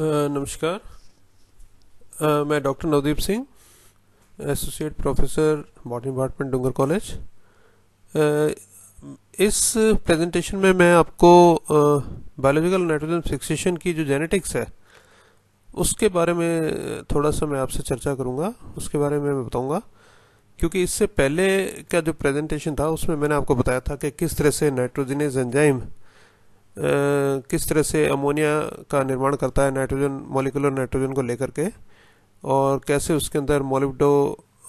नमस्कार मैं doctor Navdeep Singh associate professor modern department Dungar college इस प्रेजेंटेशन में मैं आपको बायोलॉजिकल नाइट्रोजन फिक्सेशन की जो जेनेटिक्स है उसके बारे में थोड़ा सा मैं आपसे चर्चा करूंगा उसके बारे में मैं बताऊंगा क्योंकि इससे पहले का जो प्रेजेंटेशन था उसमें मैंने आपको बताया था कि किस तरह से नाइट्रोजनेज एंजाइम किस तरह से अमोनिया का निर्माण करता है नाइट्रोजन मोलिकुलर नाइट्रोजन को लेकर के और कैसे उसके अंदर मोलिडो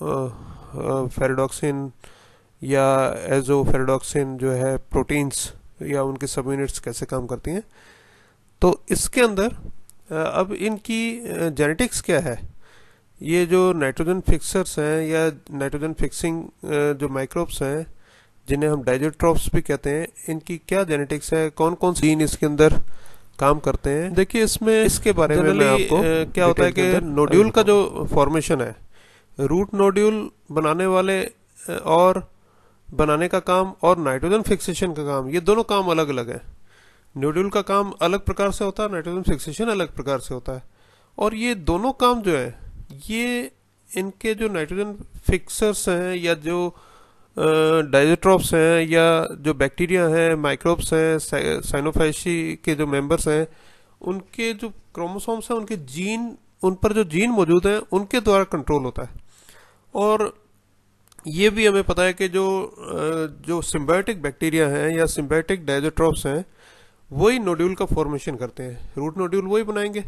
फेरेडॉक्सिन या एजो फेरेडॉक्सिन जो है प्रोटीन्स या उनके सब यूनिट्स कैसे काम करती हैं तो इसके अंदर अब इनकी जेनेटिक्स क्या है ये जो नाइट्रोजन फिक्सर्स हैं या नाइट्रोजन फिक्सिंग जो माइक्रोब्स हैं जिन्हें हम डाइजेट्रॉप्स भी कहते हैं इनकी क्या जेनेटिक्स है कौन कौन सी जीन इसके अंदर काम करते हैं देखिए इसमें इसके बारे में मैं आपको क्या होता है कि नोड्यूल का जो फॉर्मेशन है रूट नोड्यूल बनाने वाले और बनाने का काम और नाइट्रोजन फिक्सेशन का काम ये दोनों काम अलग अलग है नोड्यूल का काम अलग प्रकार से होता है नाइट्रोजन फिक्सेशन अलग प्रकार से होता है और ये दोनों काम जो है ये इनके जो नाइट्रोजन फिक्सर्स हैं या जो डाइजोट्रॉप्स हैं या जो बैक्टीरिया हैं माइक्रोब्स हैं साइनोफाइशी के जो मेंबर्स हैं उनके जो क्रोमोसोम्स हैं उनके जीन उन पर जो जीन मौजूद हैं उनके द्वारा कंट्रोल होता है और ये भी हमें पता है कि जो जो सिम्बायोटिक बैक्टीरिया हैं या सिम्बायोटिक डाइजोट्रॉप्स हैं वही नोड्यूल का फॉर्मेशन करते हैं रूट नोड्यूल वही बनाएंगे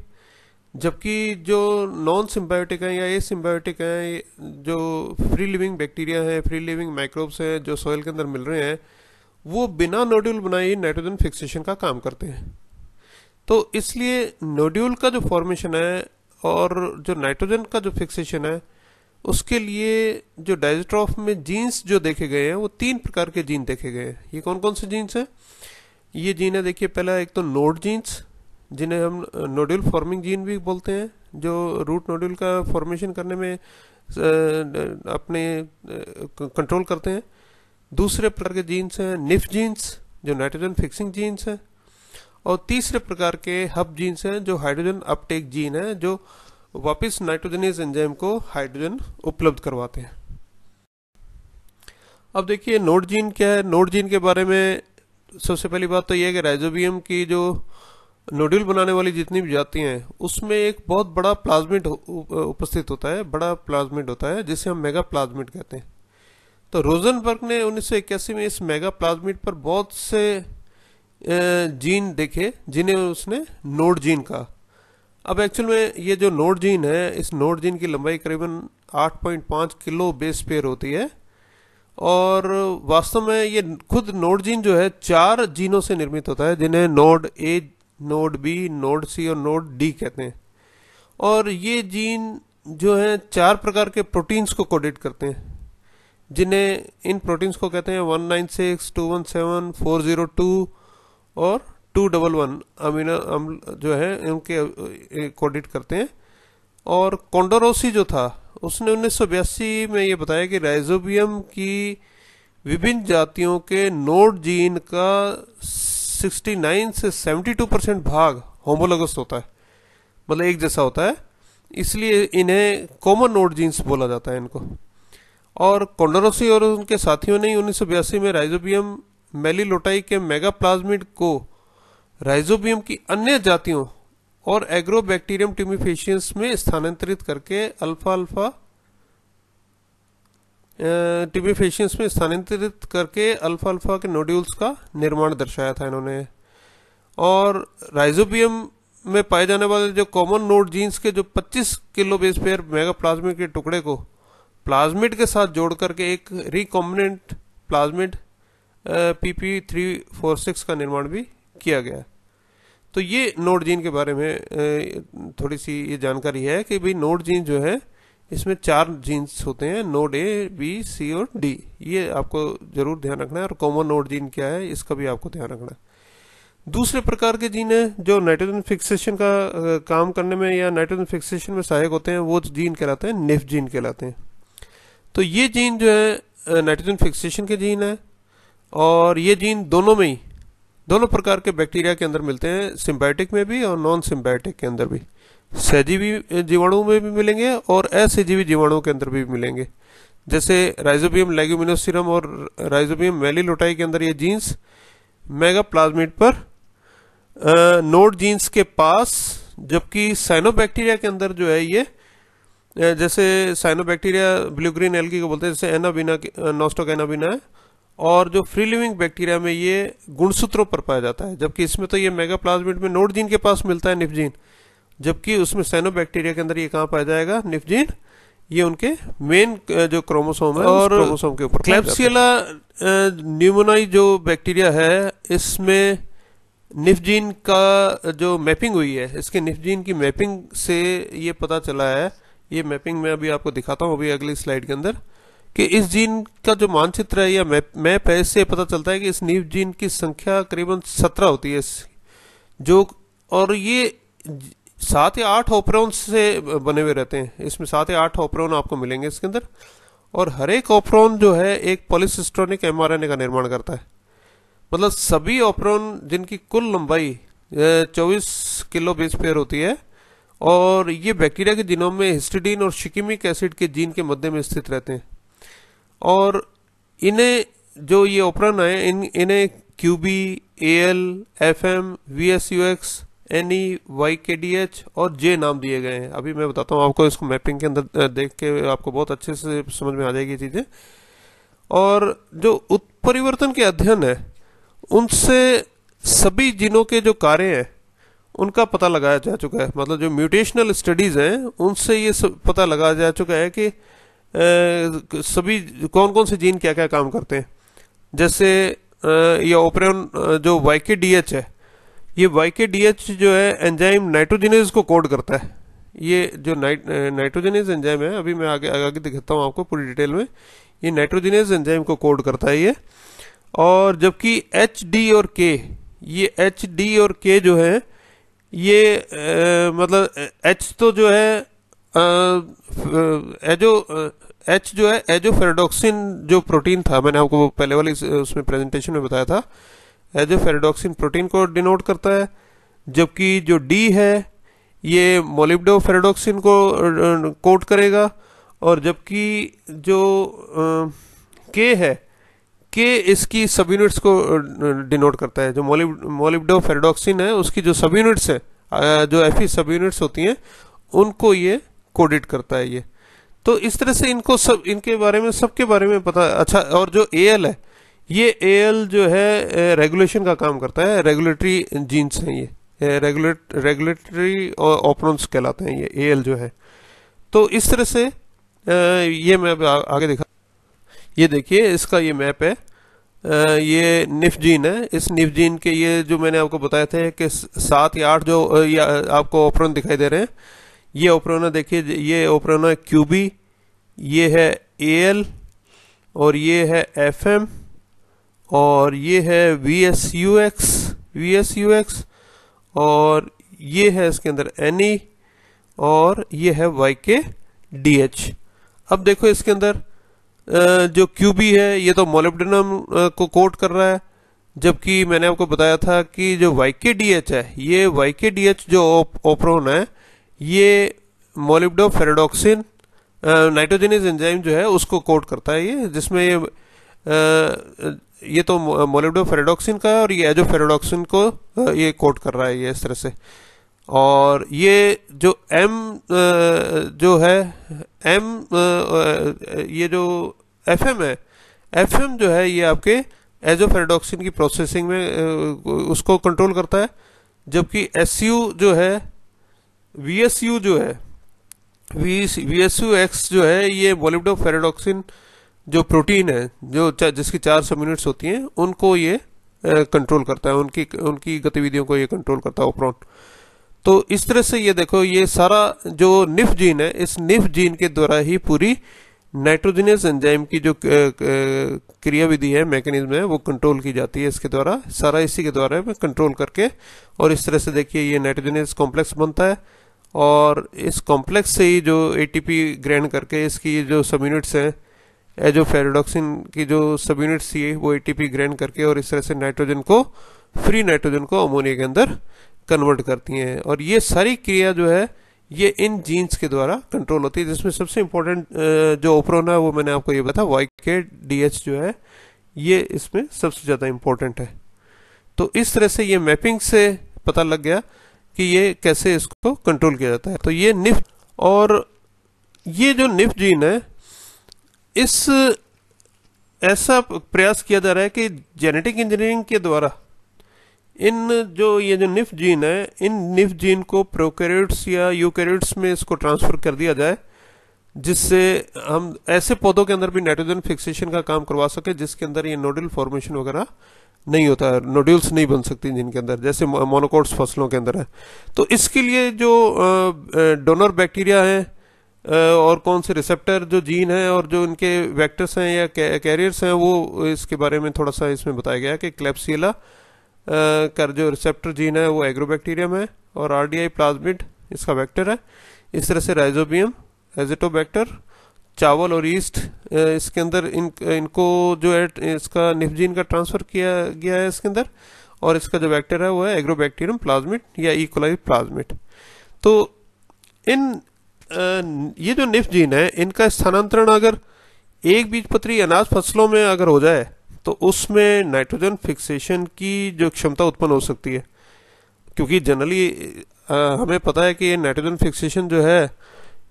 जबकि जो नॉन सिम्बायोटिक हैं या ए सिम्बायोटिक हैं जो फ्री लिविंग बैक्टीरिया हैं फ्री लिविंग माइक्रोब्स हैं जो सॉइल के अंदर मिल रहे हैं वो बिना नोड्यूल बनाए नाइट्रोजन फिक्सेशन का काम करते हैं तो इसलिए नोड्यूल का जो फॉर्मेशन है और जो नाइट्रोजन का जो फिक्सेशन है उसके लिए जो डाइजोट्रॉफ में जीन्स जो देखे गए हैं वो तीन प्रकार के जीन देखे गए हैं ये कौन कौन से जीन्स हैं ये जीन है देखिए पहला एक तो नोड जीन्स जिन्हें हम नोड्यूल फॉर्मिंग जीन भी बोलते हैं जो रूट नोड्यूल का फॉर्मेशन करने में अपने कंट्रोल करते हैं दूसरे प्रकार के जीन्स हैं निफ जीन्स जो नाइट्रोजन फिक्सिंग जीन्स हैं और तीसरे प्रकार के हब जीन्स हैं जो हाइड्रोजन अपटेक जीन है जो वापस नाइट्रोजनियस एंजाइम को हाइड्रोजन उपलब्ध करवाते हैं अब देखिए नोड जीन क्या है नोड जीन के बारे में सबसे पहली बात तो यह है कि राइजोबियम की जो नोड्यूल बनाने वाली जितनी भी जाती हैं उसमें एक बहुत बड़ा प्लाज्मिट उपस्थित होता है बड़ा प्लाज्मिट होता है जिसे हम मेगा प्लाज्मिट कहते हैं तो रोजनबर्ग ने उन्नीस में इस मेगा प्लाज्मिट पर बहुत से जीन देखे जिन्हें उसने नोड जीन कहा अब एक्चुअल में ये जो नोड जीन है इस नोड जीन की लंबाई करीबन 8.5 किलो बेस पेयर होती है और वास्तव में ये खुद नोड जीन जो है चार जीनों से निर्मित होता है जिन्हें nod A nod B nod C और नोड डी कहते हैं और ये जीन जो हैं चार प्रकार के प्रोटीन्स को कोडेट करते हैं जिन्हें इन प्रोटीन्स को कहते हैं one nine six two one seven four zero two और टू डबल वन अमीनो अम्ल जो है उनके कोडिट करते हैं और कॉन्डोरोसी जो था उसने 1982 में ये बताया कि राइजोबियम की विभिन्न जातियों के नोड जीन का 69 से 72 परसेंट भाग होमोलोगस होता है मतलब एक जैसा होता है इसलिए इन्हें कॉमन नोड जीन्स बोला जाता है इनको और कोंडोरोसी और उनके साथियों ने उन्नीस में राइजोबियम मेलीलोटाई के मेगा को राइजोबियम की अन्य जातियों और एग्रोबैक्टीरियम ट्यूमिफेशियंस में स्थानांतरित करके अल्फा अल्फा फेशियंस में स्थानांतरित करके अल्फा अल्फा के नोड्यूल्स का निर्माण दर्शाया था इन्होंने और राइजोबियम में पाए जाने वाले जो कॉमन नोड जीन्स के जो 25 किलो बेस पेयर प्लाज्मिक के टुकड़े को प्लाज्मिड के साथ जोड़ करके एक recombinant plasmid PP three four six का निर्माण भी किया गया तो ये नोड जीन के बारे में थोड़ी सी ये जानकारी है कि भाई नोड जीन जो है इसमें चार जीन्स होते हैं नोड ए बी सी और डी ये आपको जरूर ध्यान रखना है और कॉमन नोड जीन क्या है इसका भी आपको ध्यान रखना है दूसरे प्रकार के जीन है जो नाइट्रोजन फिक्सेशन का काम करने में या नाइट्रोजन फिक्सेशन में सहायक होते हैं वो जीन कहलाते हैं निफ जीन कहलाते हैं तो ये जीन जो है नाइट्रोजन फिक्सेशन के जीन है और ये जीन दोनों में ही दोनों प्रकार के बैक्टीरिया के अंदर मिलते हैं सिम्बायोटिक में भी और नॉन सिम्बायोटिक के अंदर भी सहजीवी जीवाणु में भी मिलेंगे और असहजीवी जीवाणुओं के अंदर भी मिलेंगे जैसे राइजोबियम लेग्यूमिनोसिरम और राइजोबियम वैली लोटाई के अंदर ये जीन्स मेगा प्लाज्मिट पर नोड जीन्स के पास जबकि साइनोबैक्टीरिया के अंदर जो है ये जैसे साइनोबैक्टीरिया ब्लूग्रीन एल्गी को बोलते हैं जैसे एनाबीना नोस्टोक एनाबीना है और जो फ्री लिविंग बैक्टीरिया में ये गुणसूत्रों पर पाया जाता है जबकि इसमें तो ये मेगा प्लाज्मिट में नोड जीन के पास मिलता है निफजीन जबकि उसमें सैनोबैक्टीरिया के अंदर ये कहाँ पाया जाएगा निफजीन ये उनके मेन जो क्रोमोसोम है और क्रोमोसोम के ऊपर क्लेप्सियला न्यूमोनाई जो बैक्टीरिया है इसमें निफजीन का जो मैपिंग हुई है इसके निफजीन की मैपिंग से ये पता चला है ये मैपिंग मैं अभी आपको दिखाता हूँ अभी अगली स्लाइड के अंदर कि इस जीन का जो मानचित्र है या मैप मैप है इससे पता चलता है कि इस नीव जीन की संख्या करीबन सत्रह होती है जो और ये सात या आठ ओपरोन से बने हुए रहते हैं इसमें सात या आठ ओपरोन आपको मिलेंगे इसके अंदर और हर एक ओपरोन जो है एक पॉलिसिस्ट्रॉनिक एमआरएनए का निर्माण करता है मतलब सभी ओपरोन जिनकी कुल लंबाई 24 किलो बेस पेयर होती है और ये बैक्टीरिया के जीनोम में हिस्टिडीन और शिकिमिक एसिड के जीन के मध्य में स्थित रहते हैं और इन्हें जो ये ओपरन आए इन इन्हें QB L F M V S U X N E Y K D H और जे नाम दिए गए हैं अभी मैं बताता हूँ आपको इसको मैपिंग के अंदर देख के आपको बहुत अच्छे से समझ में आ जाएगी चीज़ें और जो उत्परिवर्तन के अध्ययन है उनसे सभी जिनों के जो कार्य हैं उनका पता लगाया जा चुका है मतलब जो म्यूटेशनल स्टडीज़ हैं उनसे ये सब पता लगाया जा चुका है कि आ, सभी कौन कौन से जीन क्या क्या काम करते हैं जैसे आ, ये ओपरेन जो वाई के डी एच है ये वाई के डी एच जो है एंजाइम नाइट्रोजनेज को कोड करता है ये जो नाइट नाइट्रोजनेज एंजाइम है अभी मैं आगे आगे दिखाता हूँ आपको पूरी डिटेल में ये नाइट्रोजनेज एंजाइम को कोड करता है ये और जबकि एच डी और के ये एच डी और के जो है ये आ, मतलब एच तो जो है एजो एच जो है एजो फेरेडोक्सिन जो प्रोटीन था मैंने आपको पहले वाली उसमें प्रेजेंटेशन में बताया था जो फेरेडोक्सिन प्रोटीन को डिनोट करता है जबकि जो डी है ये मोलिब्डो फेरेडोक्सिन को कोट करेगा और जबकि जो के है के इसकी सब यूनिट्स को डिनोट करता है जो मोलिब मोलिब्डो फेरेडोक्सिन है उसकी जो सब यूनिट्स है जो एफ सब यूनिट्स होती हैं उनको ये कोडिट करता है ये तो इस तरह से इनको सब इनके बारे में सबके बारे में पता अच्छा और जो ए एल है ये एल जो है रेगुलेशन का काम करता है रेगुलेटरी जीन्स हैं ये रेगुलेट रेगुलेटरी ऑपरस कहलाते हैं ये एल जो है तो इस तरह से ये मैं आगे दिखा ये देखिए इसका ये मैप है ये निफ जीन है इस निफ जीन के ये जो मैंने आपको बताए थे कि सात या आठ जो या आपको ऑपरन दिखाई दे रहे हैं ये ओपरोना देखिए ये ओपरोना क्यूबी ये है एल और ये है एफएम और ये है V S U X V S U X और ये है इसके अंदर एन ई e, और ये है वाई के डी एच अब देखो इसके अंदर जो क्यू बी है ये तो मोलिब्डनम को कोट कर रहा है जबकि मैंने आपको बताया था कि जो वाई के डी एच है ये वाई के डी एच जो ओपरोन है ये मोलिब्डो फेरेडोक्सिन एंजाइम जो है उसको कोट करता है ये जिसमें ये आ, ये तो मोलिडो फेरेडोक्सिन का है और ये एजो फेरेडोक्सिन को ये कोट कर रहा है ये इस तरह से और ये जो एम जो है एम ये जो एफ एम है एफ एम जो है ये आपके एजो फेरेडोक्सिन की प्रोसेसिंग में उसको कंट्रोल करता है जबकि एस यू जो है वी एस यू जो है वी एस यू एक्स जो है ये मोलिडो फेरेडोक्सिन जो प्रोटीन है जो जिसकी 400 यूनिट्स होती हैं उनको ये कंट्रोल करता है उनकी उनकी गतिविधियों को ये कंट्रोल करता है ओपरॉन तो इस तरह से ये देखो ये सारा जो निफ जीन है इस निफ जीन के द्वारा ही पूरी नाइट्रोजनियस एंजाइम की जो क्रियाविधि है मैकेनिज्म है वो कंट्रोल की जाती है इसके द्वारा सारा इसी के द्वारा कंट्रोल करके और इस तरह से देखिए ये नाइट्रोजनियस कॉम्प्लेक्स बनता है और इस कॉम्प्लेक्स से ही जो एटीपी ग्रहण करके इसकी जो सब यूनिट्स हैं जो फेरोडॉक्सिन की जो सब यूनिट सी है वो एटीपी ग्रहण करके और इस तरह से नाइट्रोजन को फ्री नाइट्रोजन को अमोनिया के अंदर कन्वर्ट करती हैं और ये सारी क्रिया जो है ये इन जीन्स के द्वारा कंट्रोल होती है जिसमें सबसे इम्पोर्टेंट जो ओपरोन है वो मैंने आपको ये बताया वाई के डी एच जो है ये इसमें सबसे ज़्यादा इम्पोर्टेंट है तो इस तरह से ये मैपिंग से पता लग गया कि ये कैसे इसको कंट्रोल किया जाता है तो ये निफ और ये जो निफ जीन है इस ऐसा प्रयास किया जा रहा है कि जेनेटिक इंजीनियरिंग के द्वारा इन जो ये जो निफ जीन है इन निफ जीन को प्रोकैरियोट्स या यूकैरियोट्स में इसको ट्रांसफर कर दिया जाए जिससे हम ऐसे पौधों के अंदर भी नाइट्रोजन फिक्सेशन का काम करवा सकें जिसके अंदर ये नोडल फॉर्मेशन वगैरह नहीं होता है नोड्यूल्स नहीं बन सकती जिनके अंदर जैसे मोनोकोट्स फसलों के अंदर है तो इसके लिए जो डोनर बैक्टीरिया हैं और कौन से रिसेप्टर जो जीन है और जो इनके वेक्टर्स हैं या कैरियर्स हैं वो इसके बारे में थोड़ा सा इसमें बताया गया कि क्लेप्सिला का जो रिसेप्टर जीन है वो एग्रोबैक्टीरियम है और आरडीआई प्लाज्मिड इसका वेक्टर है इस तरह से राइजोबियम एजिटोबैक्टर चावल और ईस्ट इसके अंदर इन इनको जो है इसका निफजीन का ट्रांसफ़र किया गया है इसके अंदर और इसका जो वेक्टर है वो है एग्रोबैक्टीरियम प्लाज्मिट या इकोलाइ e. प्लाज्मिट तो इन ये जो निफ जीन है इनका स्थानांतरण अगर एक बीजपत्री अनाज फसलों में अगर हो जाए तो उसमें नाइट्रोजन फिक्सेशन की जो क्षमता उत्पन्न हो सकती है क्योंकि जनरली हमें पता है कि ये नाइट्रोजन फिक्सेशन जो है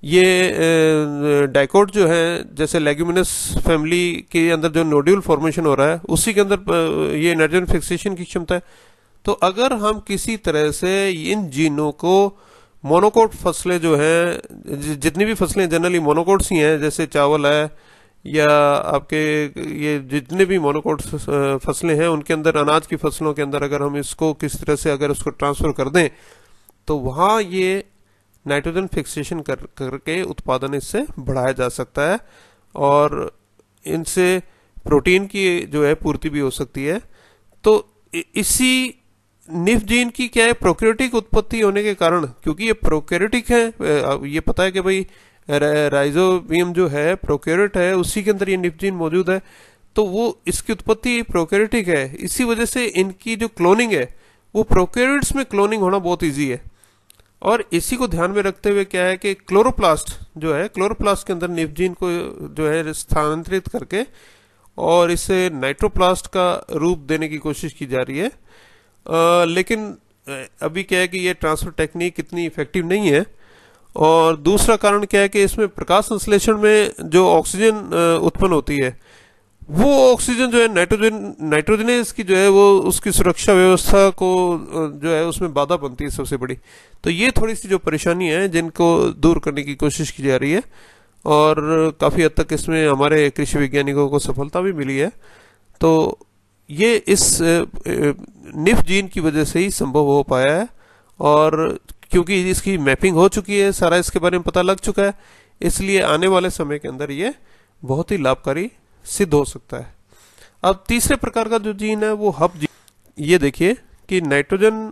ये डाइकोट जो है जैसे लेग्यूमिनस फैमिली के अंदर जो नोड्यूल फॉर्मेशन हो रहा है उसी के अंदर ये नाइट्रोजन फिक्सेशन की क्षमता है तो अगर हम किसी तरह से इन जीनों को मोनोकोट फसलें जो हैं जितनी भी फसलें जनरली मोनोकोट्स ही हैं जैसे चावल है या आपके ये जितने भी मोनोकोट फसलें हैं उनके अंदर अनाज की फसलों के अंदर अगर हम इसको किस तरह से अगर उसको ट्रांसफ़र कर दें तो वहाँ ये नाइट्रोजन फिक्सेशन कर करके उत्पादन इससे बढ़ाया जा सकता है और इनसे प्रोटीन की जो है पूर्ति भी हो सकती है तो इसी निफ जीन की क्या है प्रोक्योटिक उत्पत्ति होने के कारण क्योंकि ये प्रोक्योटिक है ये पता है कि भाई राइजोबियम जो है प्रोक्योरेट है उसी के अंदर ये जीन मौजूद है तो वो इसकी उत्पत्ति प्रोक्योरेटिक है इसी वजह से इनकी जो क्लोनिंग है वो प्रोक्योरेट्स में क्लोनिंग होना बहुत ईजी है और इसी को ध्यान में रखते हुए क्या है कि क्लोरोप्लास्ट जो है क्लोरोप्लास्ट के अंदर निफजीन को जो है स्थानांतरित करके और इसे नाइट्रोप्लास्ट का रूप देने की कोशिश की जा रही है आ, लेकिन अभी क्या है कि ये ट्रांसफर टेक्निक इतनी इफेक्टिव नहीं है और दूसरा कारण क्या है कि इसमें प्रकाश संश्लेषण में जो ऑक्सीजन उत्पन्न होती है वो ऑक्सीजन जो है नाइट्रोजन नाइट्रोजनेस की जो है वो उसकी सुरक्षा व्यवस्था को जो है उसमें बाधा बनती है सबसे बड़ी तो ये थोड़ी सी जो परेशानी है जिनको दूर करने की कोशिश की जा रही है और काफ़ी हद तक इसमें हमारे कृषि वैज्ञानिकों को सफलता भी मिली है तो ये इस निफ जीन की वजह से ही संभव हो पाया है और क्योंकि इसकी मैपिंग हो चुकी है सारा इसके बारे में पता लग चुका है इसलिए आने वाले समय के अंदर ये बहुत ही लाभकारी सिद्ध हो सकता है अब तीसरे प्रकार का जो जीन है वो हब जीन ये देखिए कि नाइट्रोजन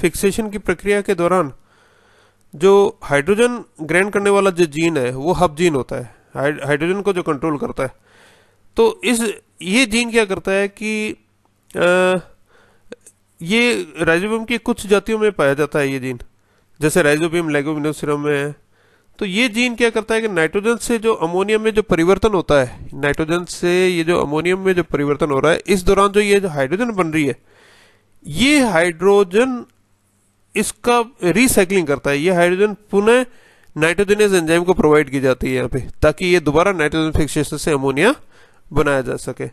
फिक्सेशन की प्रक्रिया के दौरान जो हाइड्रोजन ग्रैंड करने वाला जो जीन है वो हब जीन होता है हाइड्रोजन को जो कंट्रोल करता है तो इस ये जीन क्या करता है कि आ, ये राइजोबियम की कुछ जातियों में पाया जाता है ये जीन जैसे राइजोबियम लेगोमिनोसिरम में है तो ये जीन क्या करता है कि नाइट्रोजन से जो अमोनियम में जो परिवर्तन होता है नाइट्रोजन से ये जो अमोनियम में जो परिवर्तन हो रहा है इस दौरान जो ये जो हाइड्रोजन बन रही है ये हाइड्रोजन इसका रिसाइकलिंग करता है ये हाइड्रोजन पुनः नाइट्रोजनस एंजाइम को प्रोवाइड की जाती है यहाँ पे ताकि ये दोबारा नाइट्रोजन फिक्सेशन से अमोनिया बनाया जा सके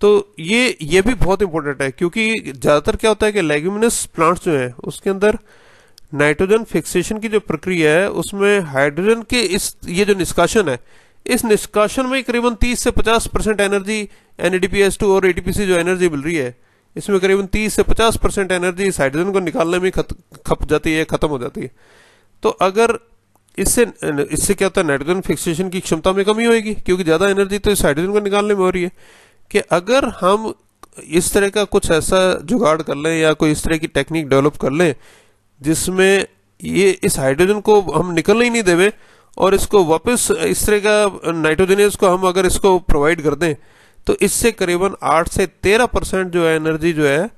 तो ये ये भी बहुत इंपॉर्टेंट है क्योंकि ज़्यादातर क्या होता है कि लेग्यूमिनस प्लांट्स जो है उसके अंदर नाइट्रोजन फिक्सेशन की जो प्रक्रिया है उसमें हाइड्रोजन के इस ये जो निष्काशन है इस निष्काशन में करीबन 30 से 50 परसेंट एनर्जी एन टू और ए जो एनर्जी मिल रही है इसमें करीबन 30 से 50 परसेंट एनर्जी इस हाइड्रोजन को निकालने में खत, खप जाती है खत्म हो जाती है तो अगर इससे इससे क्या होता है नाइट्रोजन फिक्सेशन की क्षमता में कमी होगी क्योंकि ज़्यादा एनर्जी तो इस हाइड्रोजन को निकालने में हो रही है कि अगर हम इस तरह का कुछ ऐसा जुगाड़ कर लें या कोई इस तरह की टेक्निक डेवलप कर लें जिसमें ये इस हाइड्रोजन को हम निकलने ही नहीं देवे और इसको वापस इस तरह का नाइट्रोजनियस को हम अगर इसको प्रोवाइड कर दें तो इससे करीबन आठ से तेरह परसेंट जो है एनर्जी जो है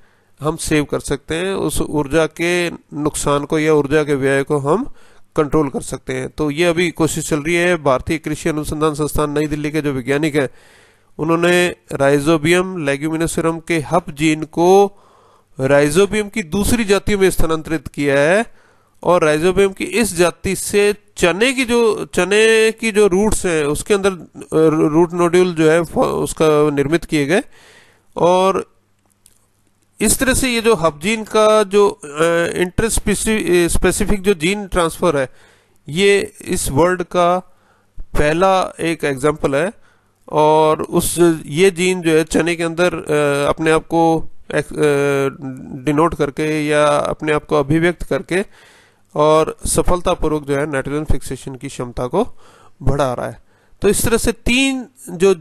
हम सेव कर सकते हैं उस ऊर्जा के नुकसान को या ऊर्जा के व्यय को हम कंट्रोल कर सकते हैं तो ये अभी कोशिश चल रही है भारतीय कृषि अनुसंधान संस्थान नई दिल्ली के जो वैज्ञानिक हैं उन्होंने राइजोबियम लेग्यूमिनोसरम के हप जीन को राइजोबियम की दूसरी जातियों में स्थानांतरित किया है और राइजोबियम की इस जाति से चने की जो चने की जो रूट्स हैं उसके अंदर रूट नोड्यूल जो है उसका निर्मित किए गए और इस तरह से ये जो हबजीन का जो इंटर स्पेसिफिक जो जीन ट्रांसफ़र है ये इस वर्ल्ड का पहला एक एग्जाम्पल है और उस ये जीन जो है चने के अंदर अपने आप को डिनोट करके या अपने आप को अभिव्यक्त करके और सफलतापूर्वक जो है नाइट्रोजन फिक्सेशन की क्षमता को बढ़ा रहा है तो इस तरह से तीन जो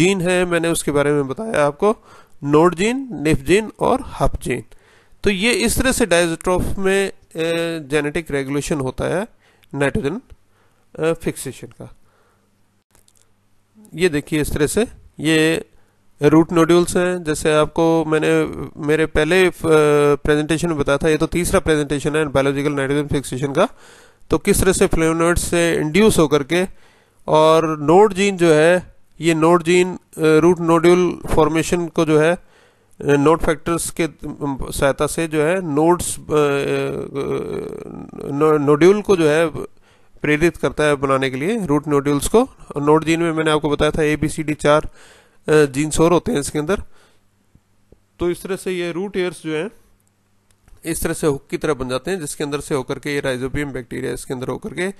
जीन है मैंने उसके बारे में बताया आपको नोड जीन निफ जीन और हप जीन तो ये इस तरह से डायजोट्रॉफ में जेनेटिक रेगुलेशन होता है नाइट्रोजन फिक्सेशन का ये देखिए इस तरह से ये रूट नोड्यूल्स हैं जैसे आपको मैंने मेरे पहले प्रेजेंटेशन में बताया था ये तो तीसरा प्रेजेंटेशन है बायोलॉजिकल नाइट्रोजन फिक्सेशन का तो किस तरह से फ्लेवोनोइड से इंड्यूस होकर के और नोड जीन जो है ये nod gene root nodule formation को जो है नोड फैक्टर्स के सहायता से जो है नोड्स नोड्यूल को जो है प्रेरित करता है बनाने के लिए रूट नोड्यूल्स को नोड जीन में मैंने आपको बताया था ए बी सी डी चार जीन्स और होते हैं इसके अंदर तो इस तरह से ये रूट एयर्स जो हैं इस तरह से हुक की तरह बन जाते हैं जिसके अंदर से होकर के ये राइजोबियम बैक्टीरिया इसके अंदर होकर के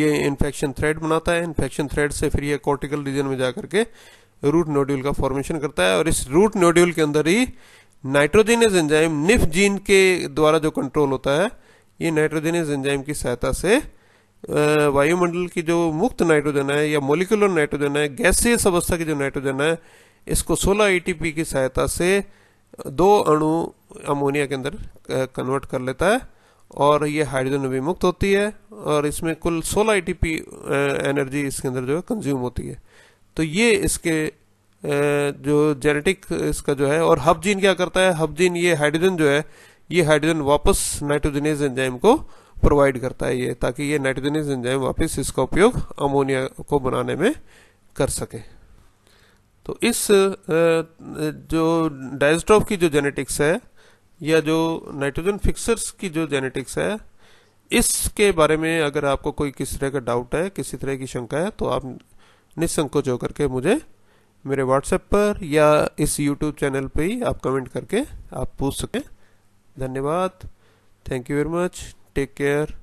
ये इन्फेक्शन थ्रेड बनाता है इन्फेक्शन थ्रेड से फिर ये कॉर्टिकल रीजन में जा करके रूट नोड्यूल का फॉर्मेशन करता है और इस रूट नोड्यूल के अंदर ही नाइट्रोजीनियस एंजाइम निफ जीन के द्वारा जो कंट्रोल होता है ये नाइट्रोजीनियस एंजाइम की सहायता से वायुमंडल की जो मुक्त नाइट्रोजन है या मोलिकुलर नाइट्रोजन है गैसीय अवस्था की जो नाइट्रोजन है इसको 16 एटीपी की सहायता से दो अणु अमोनिया के अंदर कन्वर्ट कर लेता है और ये हाइड्रोजन मुक्त होती है और इसमें कुल 16 एटीपी एनर्जी इसके अंदर जो है कंज्यूम होती है तो ये इसके जो जेनेटिक इसका जो है और हबजीन क्या करता है हबजीन ये हाइड्रोजन जो है ये हाइड्रोजन वापस नाइट्रोजनेज एंजाइम को प्रोवाइड करता है ये ताकि ये नाइट्रोजनस एंजाइम वापस इसका उपयोग अमोनिया को बनाने में कर सके तो इस जो डायस्ट्रॉफ की जो जेनेटिक्स है या जो नाइट्रोजन फिक्सर्स की जो जेनेटिक्स है इसके बारे में अगर आपको कोई किसी तरह का डाउट है किसी तरह की शंका है तो आप निसंकोच होकर के मुझे मेरे व्हाट्सएप पर या इस यूट्यूब चैनल पर ही आप कमेंट करके आप पूछ सकें धन्यवाद thank you very much Take care.